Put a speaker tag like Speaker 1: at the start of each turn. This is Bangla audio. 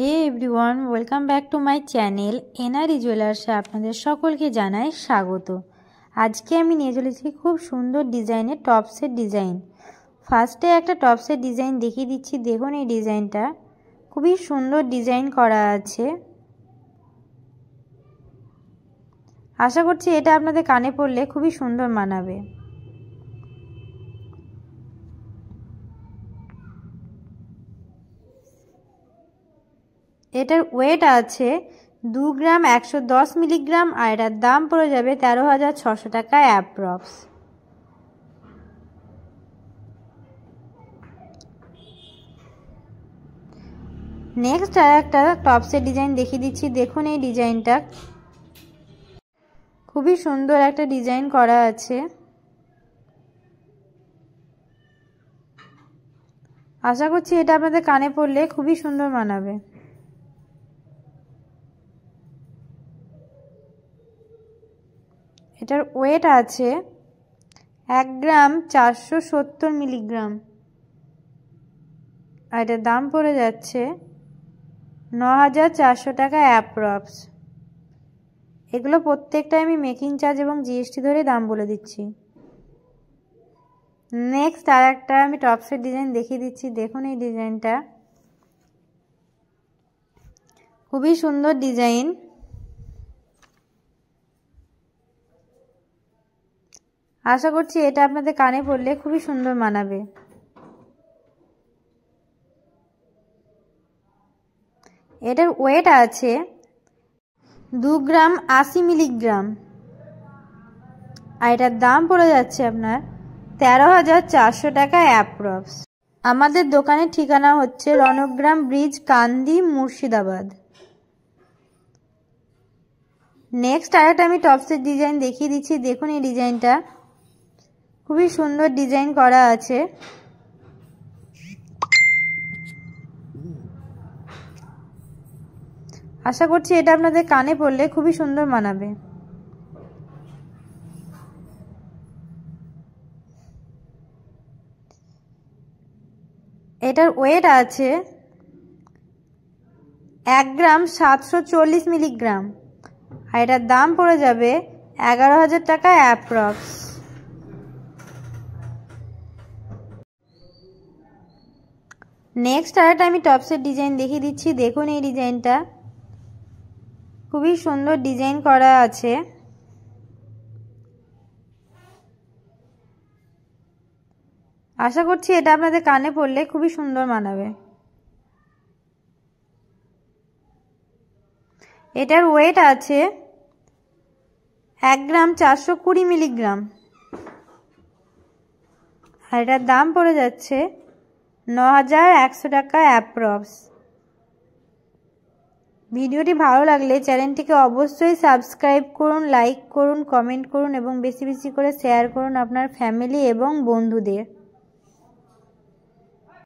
Speaker 1: hey everyone welcome back to my channel NRI জুয়েলার্সে আপনাদের সকলকে জানাই স্বাগত আজকে আমি নিয়ে চলেছি খুব সুন্দর ডিজাইনের টপসের ডিজাইন ফার্স্টে একটা টপসের ডিজাইন দেখিয়ে দিচ্ছি দেখুন এই ডিজাইনটা খুবই সুন্দর ডিজাইন করা আছে আশা করছি এটা আপনাদের কানে পড়লে খুবই সুন্দর মানাবে এটার ওয়েট আছে দু গ্রাম একশো দশ মিলিগ্রাম আর এটার দাম পড়ে যাবে তেরো হাজার ছশো টাকা অ্যাপ্রক্স নেক্সট আর একটা টপসের ডিজাইন দেখিয়ে দিচ্ছি দেখুন এই ডিজাইনটা খুবই সুন্দর একটা ডিজাইন করা আছে আশা করছি এটা আপনাদের কানে পড়লে খুবই সুন্দর মানাবে এটার ওয়েট আছে এক গ্রাম চারশো সত্তর মিলিগ্রাম আর এটার দাম পড়ে যাচ্ছে ন হাজার চারশো টাকা অ্যাপ্রক্স এগুলো প্রত্যেকটাই আমি মেকিং চার্জ এবং জিএসটি ধরে দাম বলে দিচ্ছি নেক্সট আর একটা আমি টপসের ডিজাইন দেখিয়ে দিচ্ছি দেখুন এই ডিজাইনটা খুবই সুন্দর ডিজাইন আশা করছি এটা আপনাদের কানে পড়লে খুবই সুন্দর মানাবে এটার ওয়েট আছে দু গ্রাম আশি মিলিগ্রাম আর এটার দাম পড়ে যাচ্ছে আপনার তেরো হাজার চারশো টাকা অ্যাপ্রক্স আমাদের দোকানের ঠিকানা হচ্ছে রণগ্রাম ব্রিজ কান্দি মুর্শিদাবাদ নেক্সট আরেকটা আমি টপসের ডিজাইন দেখিয়ে দিচ্ছি দেখুন এই ডিজাইনটা খুবই সুন্দর ডিজাইন করা আছে আশা করছি এটা আপনাদের কানে পড়লে খুবই সুন্দর মানাবে এটার ওয়েট আছে এক গ্রাম সাতশো চল্লিশ মিলিগ্রাম আর এটার দাম পড়ে যাবে এগারো হাজার টাকা অ্যাপ্রক্স নেক্সট আরেকটা আমি টপসের ডিজাইন দেখিয়ে দিচ্ছি দেখুন এই ডিজাইনটা খুবই সুন্দর ডিজাইন করা আছে আশা করছি এটা আপনাদের কানে পড়লে খুবই সুন্দর মানাবে এটার ওয়েট আছে এক গ্রাম চারশো কুড়ি মিলিগ্রাম আর এটার দাম পড়ে যাচ্ছে ন হাজার একশো টাকা অ্যাপ্রক্স ভিডিওটি ভালো লাগলে চ্যানেলটিকে অবশ্যই সাবস্ক্রাইব করুন লাইক করুন কমেন্ট করুন এবং বেশি বেশি করে শেয়ার করুন আপনার ফ্যামিলি এবং বন্ধুদের